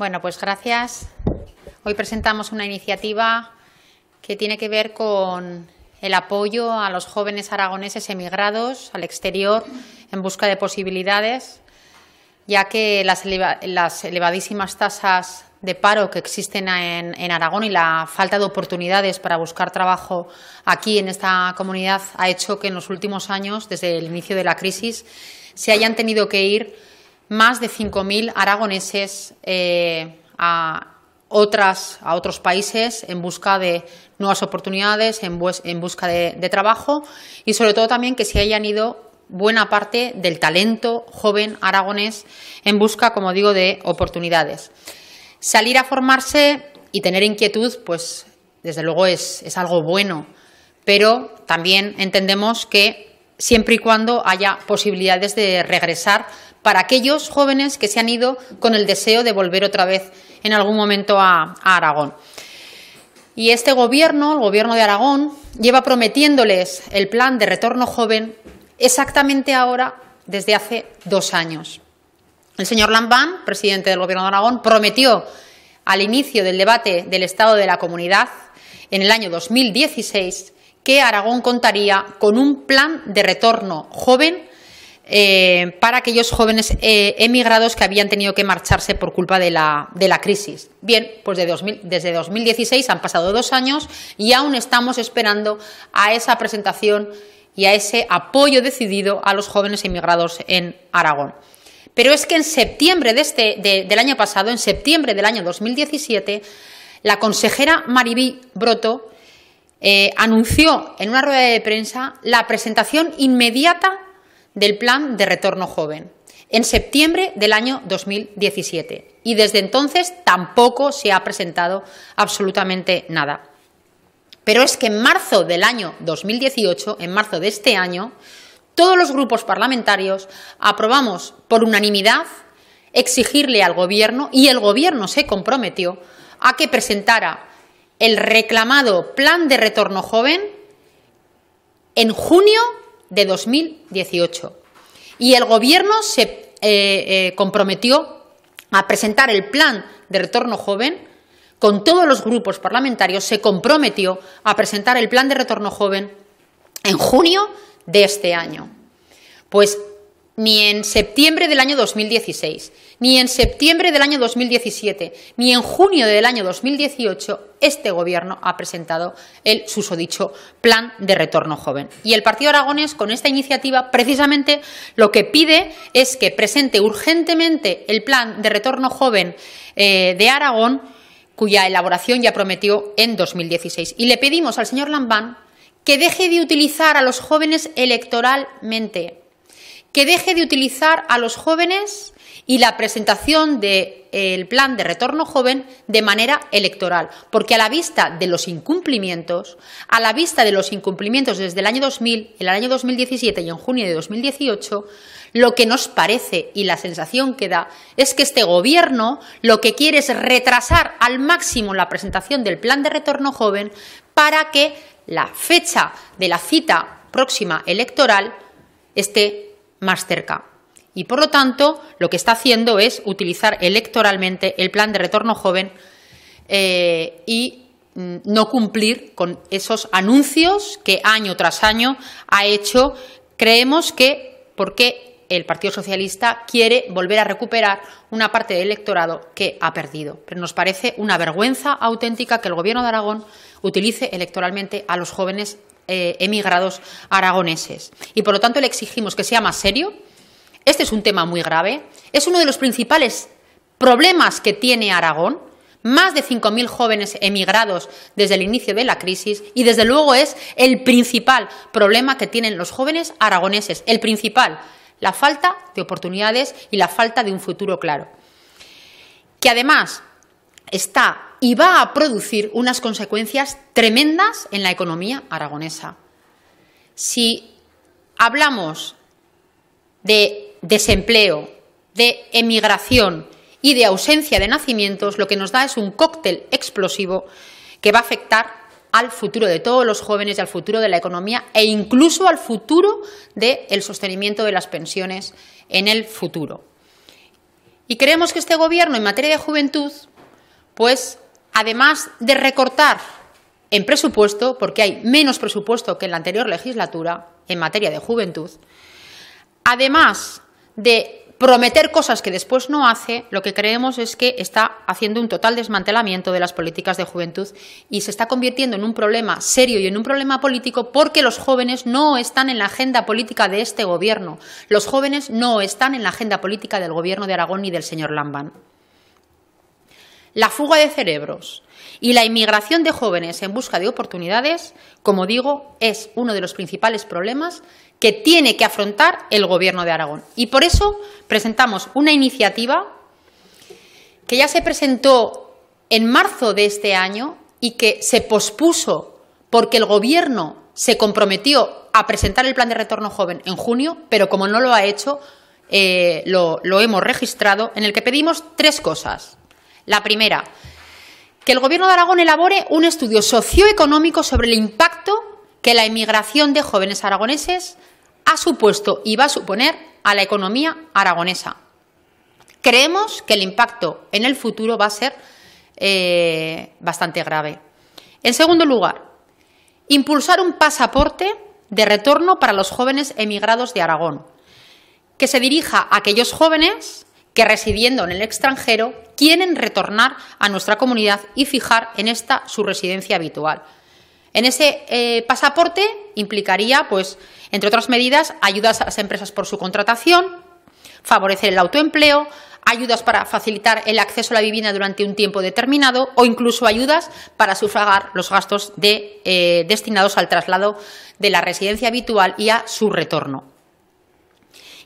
Bueno, pues gracias. Hoy presentamos una iniciativa que tiene que ver con el apoyo a los jóvenes aragoneses emigrados al exterior en busca de posibilidades, ya que las, elevadísimas tasas de paro que existen en, en, Aragón y la falta de oportunidades para buscar trabajo aquí en esta comunidad ha hecho que en los últimos años, desde el inicio de la crisis, se hayan tenido que ir más de 5.000 aragoneses eh, a, otras, a otros países en busca de nuevas oportunidades, en, busca de, trabajo y sobre todo también que se hayan ido buena parte del talento joven aragonés en busca, como digo, de oportunidades. Salir a formarse y tener inquietud, pues desde luego es, algo bueno, pero también entendemos que siempre y cuando haya posibilidades de regresar para aquellos jóvenes que se han ido con el deseo de volver otra vez en algún momento a, Aragón. Y este gobierno, el gobierno de Aragón, lleva prometiéndoles el plan de retorno joven exactamente ahora desde hace dos años. El señor Lambán, presidente del Gobierno de Aragón, prometió al inicio del debate del Estado de la Comunidad, en el año 2016, que Aragón contaría con un plan de retorno joven eh, para aquellos jóvenes eh, emigrados que habían tenido que marcharse por culpa de la, crisis. Bien, pues de 2000, desde 2016 han pasado dos años y aún estamos esperando a esa presentación y a ese apoyo decidido a los jóvenes emigrados en Aragón. Pero es que en septiembre este, del año pasado, en septiembre del año 2017, la consejera Maribí Broto eh, anunció en una rueda de prensa la presentación inmediata del Plan de Retorno Joven en septiembre del año 2017 y desde entonces tampoco se ha presentado absolutamente nada. Pero es que en marzo del año 2018, en marzo de este año, todos los grupos parlamentarios aprobamos por unanimidad exigirle al Gobierno, y el Gobierno se comprometió a que presentara el reclamado plan de retorno joven en junio de 2018. Y el Gobierno se eh, eh, comprometió a presentar el plan de retorno joven con todos los grupos parlamentarios, se comprometió a presentar el plan de retorno joven en junio de este año. Pues ni en septiembre del año 2016, ni en septiembre del año 2017, ni en junio del año 2018, este Gobierno ha presentado el susodicho Plan de Retorno Joven. Y el Partido Aragonés con esta iniciativa, precisamente lo que pide es que presente urgentemente el Plan de Retorno Joven eh, de Aragón, cuya elaboración ya prometió en 2016. Y le pedimos al señor Lambán que deje de utilizar a los jóvenes electoralmente que deje de utilizar a los jóvenes y la presentación del eh, plan de retorno joven de manera electoral, porque a la vista de los incumplimientos, a la vista de los incumplimientos desde el año 2000, el año 2017 y en junio de 2018, lo que nos parece y la sensación que da es que este gobierno lo que quiere es retrasar al máximo la presentación del plan de retorno joven para que la fecha de la cita próxima electoral esté más cerca. Y por lo tanto, lo que está haciendo es utilizar electoralmente el plan de retorno joven eh, y mm, no cumplir con esos anuncios que año tras año ha hecho. Creemos que porque el Partido Socialista quiere volver a recuperar una parte del electorado que ha perdido. Pero nos parece una vergüenza auténtica que el Gobierno de Aragón utilice electoralmente a los jóvenes eh, emigrados aragoneses. Y por lo tanto le exigimos que sea más serio. Este es un tema muy grave. Es uno de los principales problemas que tiene Aragón. Más de 5.000 jóvenes emigrados desde el inicio de la crisis y desde luego es el principal problema que tienen los jóvenes aragoneses. El principal, la falta de oportunidades y la falta de un futuro claro. Que además está y va a producir unas consecuencias tremendas en la economía aragonesa. Si hablamos de desempleo, de emigración y de ausencia de nacimientos, lo que nos da es un cóctel explosivo que va a afectar al futuro de todos los jóvenes y al futuro de la economía e incluso al futuro del sostenimiento de las pensiones en el futuro. Y creemos que este Gobierno en materia de juventud pues además de recortar en presupuesto, porque hay menos presupuesto que en la anterior legislatura en materia de juventud, además de prometer cosas que después no hace, lo que creemos es que está haciendo un total desmantelamiento de las políticas de juventud y se está convirtiendo en un problema serio y en un problema político porque los jóvenes no están en la agenda política de este gobierno. Los jóvenes no están en la agenda política del gobierno de Aragón ni del señor Lambán la fuga de cerebros y la inmigración de jóvenes en busca de oportunidades, como digo, es uno de los principales problemas que tiene que afrontar el Gobierno de Aragón. Y por eso presentamos una iniciativa que ya se presentó en marzo de este año y que se pospuso porque el Gobierno se comprometió a presentar el plan de retorno joven en junio, pero como no lo ha hecho, eh, lo hemos registrado, en el que pedimos tres cosas. La primera, que el Gobierno de Aragón elabore un estudio socioeconómico sobre el impacto que la emigración de jóvenes aragoneses ha supuesto y va a suponer a la economía aragonesa. Creemos que el impacto en el futuro va a ser eh, bastante grave. En segundo lugar, impulsar un pasaporte de retorno para los jóvenes emigrados de Aragón, que se dirija a aquellos jóvenes que residiendo en el extranjero quieren retornar a nuestra comunidad y fijar en esta su residencia habitual. En ese eh, pasaporte implicaría, pues, entre otras medidas, ayudas a las empresas por su contratación, favorecer el autoempleo, ayudas para facilitar el acceso a la vivienda durante un tiempo determinado o incluso ayudas para sufragar los gastos eh, destinados al traslado de la residencia habitual y a su retorno.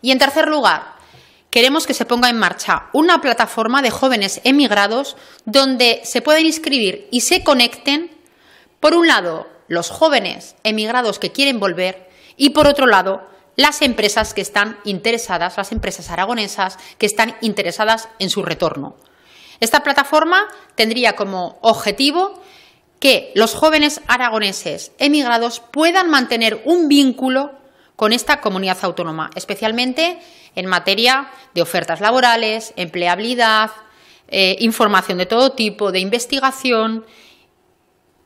Y en tercer lugar, queremos que se ponga en marcha una plataforma de jóvenes emigrados donde se pueden inscribir y se conecten, por un lado, los jóvenes emigrados que quieren volver y, por otro lado, las empresas que están interesadas, las empresas aragonesas que están interesadas en su retorno. Esta plataforma tendría como objetivo que los jóvenes aragoneses emigrados puedan mantener un vínculo con esta comunidad autónoma, especialmente en materia de ofertas laborales, empleabilidad, eh, información de todo tipo, de investigación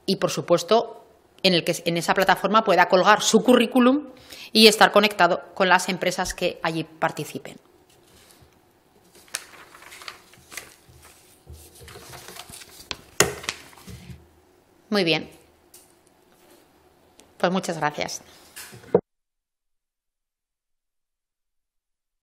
y, por supuesto, en el que en esa plataforma pueda colgar su currículum y estar conectado con las empresas que allí participen. Muy bien. Pues muchas gracias.